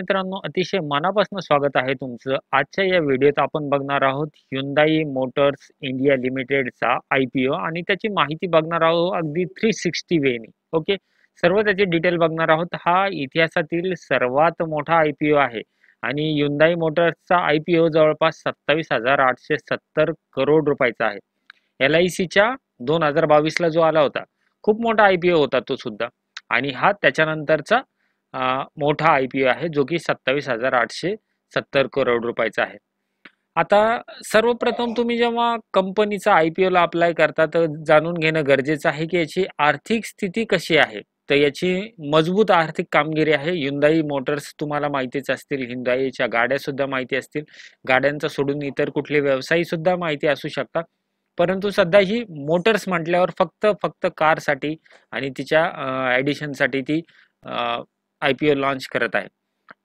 मित्रांनो अतिशय मनापासून स्वागत आहे तुमचं आजच्या या व्हिडिओत आपण बघणार आहोत ह्युंदाई मोटर्स इंडिया लिमिटेडचा आय पी ओ आणि त्याची माहिती बघणार आहोत अगदी थ्री सिक्स्टी वेने ओके सर्व त्याचे डिटेल बघणार आहोत हा इतिहासातील सर्वात मोठा आय पी ओ आहे आणि युंदाई मोटर्सचा आय पी ओ जवळपास सत्तावीस हजार आठशे सत्तर करोड रुपयाचा आहे एल आय सीच्या दोन हजार बावीसला जो आला होता खूप मोठा आय पी ओ होता तो सुद्धा आणि हा त्याच्यानंतरचा मोठा आय पी ओ आहे जो की सत्तावीस हजार आठशे सत्तर करोड रुपयाचा आहे आता सर्वप्रथम तुम्ही जेव्हा कंपनीचा आय पी ओला अप्लाय करता तर जाणून घेणं गरजेचं आहे की याची आर्थिक स्थिती कशी आहे तर याची मजबूत आर्थिक कामगिरी आहे हिंदाई मोटर्स तुम्हाला माहितीच असतील हिंदाईच्या सुद्धा माहिती असतील गाड्यांचा सोडून इतर कुठले सुद्धा माहिती असू शकतात परंतु सध्या ही मोटर्स म्हटल्यावर फक्त फक्त कारसाठी आणि तिच्या ॲडिशनसाठी ती आय पी लॉन्च करत आहे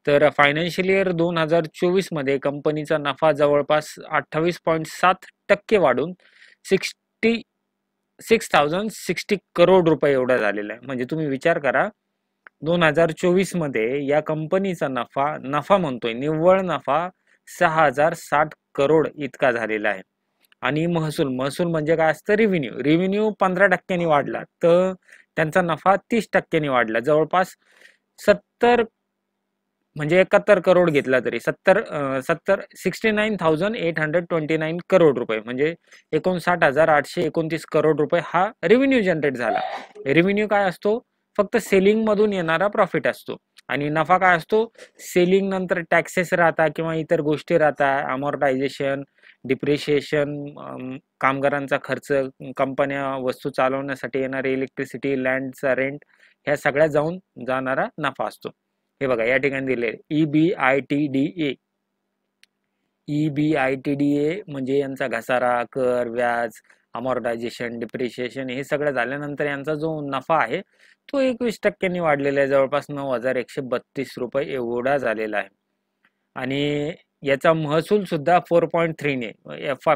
तर फायनान्शियल इयर दोन हजार चोवीस मध्ये कंपनीचा नफा जवळपास अठ्ठावीस पॉईंट सात टक्के वाढून sixty six thousand sixty crore रुपये एवढा झालेला आहे म्हणजे तुम्ही विचार करा दोन हजार चोवीस मध्ये या कंपनीचा नफा नफा म्हणतोय निव्वळ नफा सहा हजार साठ करोड इतका झालेला आहे आणि महसूल महसूल म्हणजे काय असतं रेव्हेन्यू रेव्हेन्यू पंधरा टक्क्यांनी वाढला तर त्यांचा नफा तीस टक्क्यांनी वाढला जवळपास सत्तर म्हणजे एकाहत्तर करोड घेतला तरी सत्तर सत्तर sixty nine thousand eight hundred twenty nine crore रुपये म्हणजे एकोणसाठ हजार आठशे एकोणतीस करोड रुपये हा रेव्हेन्यू जनरेट झाला रेव्हेन्यू काय असतो फक्त सेलिंग मधून येणारा प्रॉफिट असतो आणि नफा काय असतो सेलिंग नंतर टॅक्सेस राहता किंवा इतर गोष्टी राहता अमॉर्टायझेशन डिप्रिशिएशन कामगारांचा खर्च कंपन्या वस्तू चालवण्यासाठी येणारे इलेक्ट्रिसिटी लँडचा रेंट ह्या सगळ्या जाऊन जाणारा नफा असतो हे बघा या ठिकाणी दिले E B I T D A E B I T D A म्हणजे यांचा घसारा कर व्याज अमॉर्टायझेशन डिप्रिशिएशन हे सगळं झाल्यानंतर यांचा जो नफा आहे तो एकवीस टक्क्यांनी वाढलेला आहे जवळपास नऊ हजार एकशे बत्तीस रुपये एवढा झालेला आहे आणि याचा महसूल सुद्धा फोर पॉईंट थ्रीने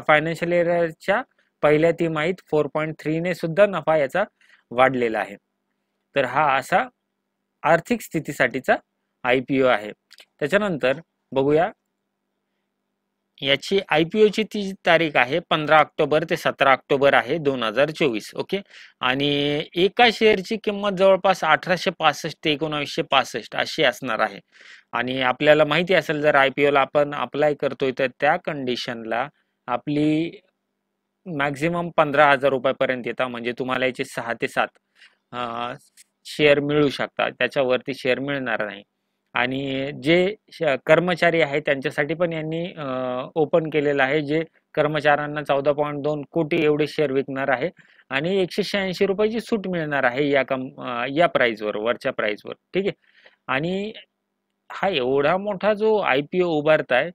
फायनान्शियल एरियाच्या पहिल्या तिमाहीत फोर पॉईंट थ्रीने सुद्धा नफा याचा वाढलेला आहे तर हा असा आर्थिक स्थितीसाठीचा आय पी ओ आहे त्याच्यानंतर बघूया याची आय पी ओची ती तारीख आहे पंधरा ऑक्टोबर ते सतरा ऑक्टोबर आहे दोन हजार चोवीस ओके आणि एका शेअरची किंमत जवळपास अठराशे पासष्ट ते एकोणावीसशे पासष्ट अशी असणार आहे आणि आपल्याला माहिती असेल जर आय पी ओला आपण अप्लाय करतोय तर त्या कंडिशनला आपली मॅक्झिमम पंधरा हजार रुपयापर्यंत येतात म्हणजे तुम्हाला याचे सहा ते सात शेअर मिळू शकतात त्याच्यावरती शेअर मिळणार नाही आणि जे कर्मचारी आहेत त्यांच्यासाठी पण यांनी ओपन केलेलं आहे जे कर्मचाऱ्यांना चौदा पॉईंट दोन कोटी एवढे शेअर विकणार आहे आणि एकशे शहाऐंशी रुपयाची सूट मिळणार आहे या कम या प्राईजवर वरच्या प्राईजवर ठीक आहे आणि हा एवढा मोठा जो आय पी ओ उभारताय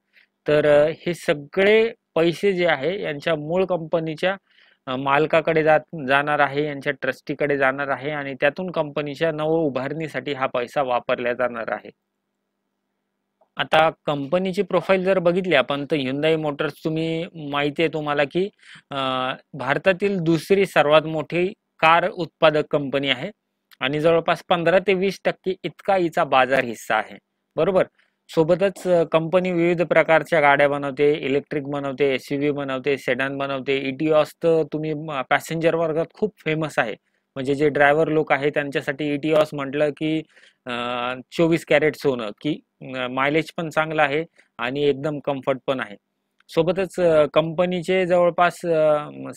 तर हे सगळे पैसे जे आहे यांच्या मूळ कंपनीच्या मालकाकडे जात जाणार आहे यांच्या ट्रस्टीकडे जाणार आहे आणि त्यातून कंपनीच्या नव उभारणीसाठी हा पैसा वापरला जाणार आहे आता कंपनीची प्रोफाईल जर बघितली आपण तर हिंदाई मोटर्स तुम्ही माहिती आहे तुम्हाला की भारतातील दुसरी सर्वात मोठी कार उत्पादक कंपनी आहे आणि जवळपास पंधरा ते वीस टक्के इतका हिचा बाजार हिस्सा आहे बरोबर सोबतच कंपनी विविध प्रकारच्या गाड्या बनवते इलेक्ट्रिक बनवते एस बनवते सेडान बनवते इटीऑस e तर तुम्ही पॅसेंजर वर्गात खूप फेमस आहे म्हणजे जे ड्रायव्हर लोक आहे त्यांच्यासाठी इटीऑस e म्हटलं की चोवीस कॅरेट सोनं की मायलेज पण चांगलं आहे आणि एकदम कम्फर्ट पण आहे सोबतच कंपनीचे जवळपास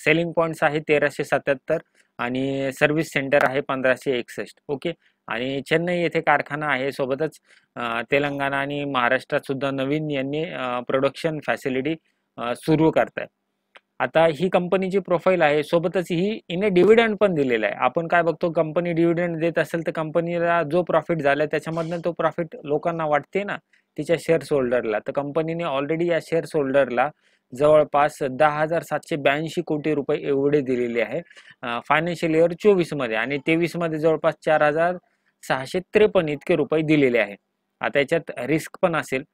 सेलिंग पॉईंट्स आहे तेराशे सत्याहत्तर आणि सर्व्हिस सेंटर आहे पंधराशे एकसष्ट ओके आणि चेन्नई येथे कारखाना आहे सोबतच तेलंगणा आणि महाराष्ट्रात सुद्धा नवीन यांनी प्रोडक्शन फॅसिलिटी सुरू करत आता ही कंपनीची प्रोफाईल आहे सोबतच ही इने डिव्हिडंड पण दिलेला आहे आपण काय बघतो कंपनी डिव्हिडंड देत असेल तर कंपनीला जो प्रॉफिट झाला त्याच्यामधनं तो प्रॉफिट लोकांना वाटते ना तिच्या शेअर्स होल्डरला तर कंपनीने ऑलरेडी या शेअर्स होल्डरला जवळपास दहा हजार सातशे ब्याऐंशी कोटी रुपये एवढे दिलेले आहे फायनान्शियल इयर मध्ये आणि मध्ये जवळपास चार हजार सहाशे त्रेपन्न इतके रुपये दिलेले आहे आता याच्यात रिस्क पण असेल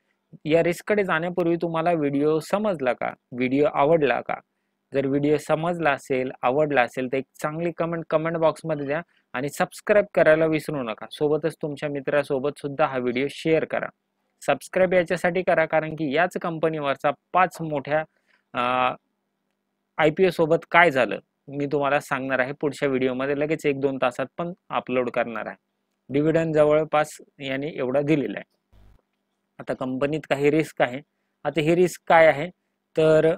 या रिस्ककडे जाण्यापूर्वी तुम्हाला व्हिडिओ समजला का व्हिडिओ आवडला का जर व्हिडिओ समजला असेल आवडला असेल तर एक चांगली कमेंट कमेंट बॉक्समध्ये द्या आणि सबस्क्राईब करायला विसरू नका सोबतच तुमच्या मित्रासोबत सुद्धा हा व्हिडिओ शेअर करा सबस्क्राईब याच्यासाठी करा कारण की याच कंपनीवरचा पाच मोठ्या आय पी सोबत काय झालं मी तुम्हाला सांगणार आहे पुढच्या व्हिडिओमध्ये लगेच एक दोन तासात पण अपलोड करणार आहे डिव्हिडंड जवळपास यांनी एवढा दिलेला आहे आता कंपनीत काही रिस्क आहे आता ही रिस्क काय आहे तर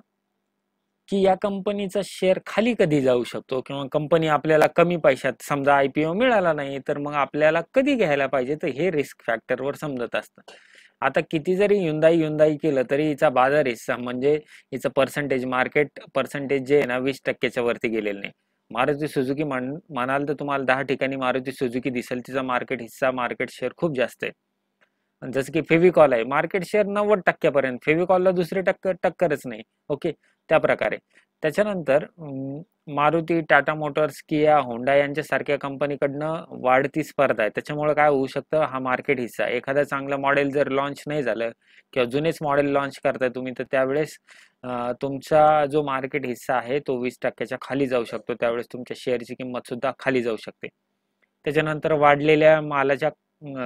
की या कंपनीचा शेअर खाली कधी जाऊ शकतो किंवा कंपनी आपल्याला कमी पैशात समजा आय पी ओ मिळाला नाही तर मग आपल्याला कधी घ्यायला पाहिजे तर हे रिस्क फॅक्टरवर समजत असतं आता किती जरी युंदाई युंदाई केलं तरी हिचा बाजार हिस्सा म्हणजे हिचं पर्सेंटेज मार्केट पर्सेंटेज जे आहे ना वीस टक्क्याच्या वरती गेलेलं नाही मारुती सुझुकी म्हण म्हणाल तर तुम्हाला दहा ठिकाणी मारुती सुझुकी दिसेल तिचा मार्केट हिस्सा मार्केट शेअर खूप जास्त आहे जसं की फेविकॉल आहे मार्केट शेअर नव्वद टक्क्यापर्यंत फेविकॉलला दुसरे टक्कर टक्करच नाही ओके त्या प्रकारे त्याच्यानंतर Maruti Tata motors Kia Honda यांच्यासारख्या कंपनीकडनं वाढती स्पर्धा आहे त्याच्यामुळे काय होऊ शकतं हा मार्केट हिस्सा एखादा चांगलं मॉडेल जर लॉन्च नाही झालं किंवा जुनेच मॉडेल लॉन्च करताय तुम्ही तर त्यावेळेस तुमचा जो मार्केट हिस्सा आहे तो वीस टक्क्याच्या खाली जाऊ शकतो त्यावेळेस तुमच्या शेअरची किंमत सुद्धा खाली जाऊ शकते त्याच्यानंतर वाढलेल्या मालाच्या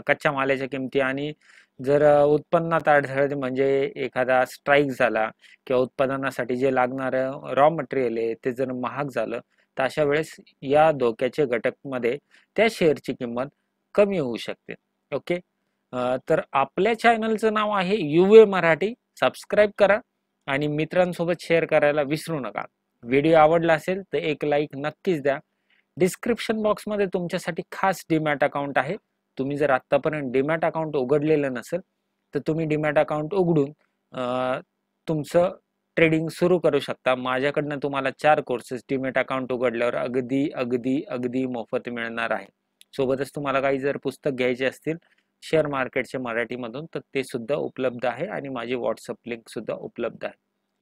कच्च्या मालाच्या किमती आणि जर उत्पन्नात अडथळे म्हणजे एखादा स्ट्राईक झाला किंवा उत्पादनासाठी जे लागणारं रॉ मटेरियल आहे ते जर महाग झालं तर अशा वेळेस या धोक्याचे घटकमध्ये त्या शेअरची किंमत कमी होऊ शकते ओके तर आपल्या चॅनलचं नाव आहे यू ए मराठी सबस्क्राईब करा आणि मित्रांसोबत शेअर करायला विसरू नका व्हिडिओ आवडला असेल तर एक लाईक नक्कीच द्या डिस्क्रिप्शन बॉक्समध्ये तुमच्यासाठी खास डीमॅट अकाउंट आहे तुम्ही जर आत्तापर्यंत डीमॅट अकाउंट उघडलेलं नसेल तर तुम्ही डीमॅट अकाउंट उघडून तुमचं ट्रेडिंग सुरू करू शकता माझ्याकडनं तुम्हाला चार कोर्सेस डीमॅट अकाउंट उघडल्यावर अगदी अगदी अगदी मोफत मिळणार आहे सोबतच तुम्हाला काही जर पुस्तक घ्यायचे असतील शेअर मार्केटचे मराठीमधून तर ते सुद्धा उपलब्ध आहे आणि माझी व्हॉट्सअप लिंक सुद्धा उपलब्ध आहे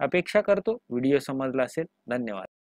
अपेक्षा करतो व्हिडिओ समजला असेल धन्यवाद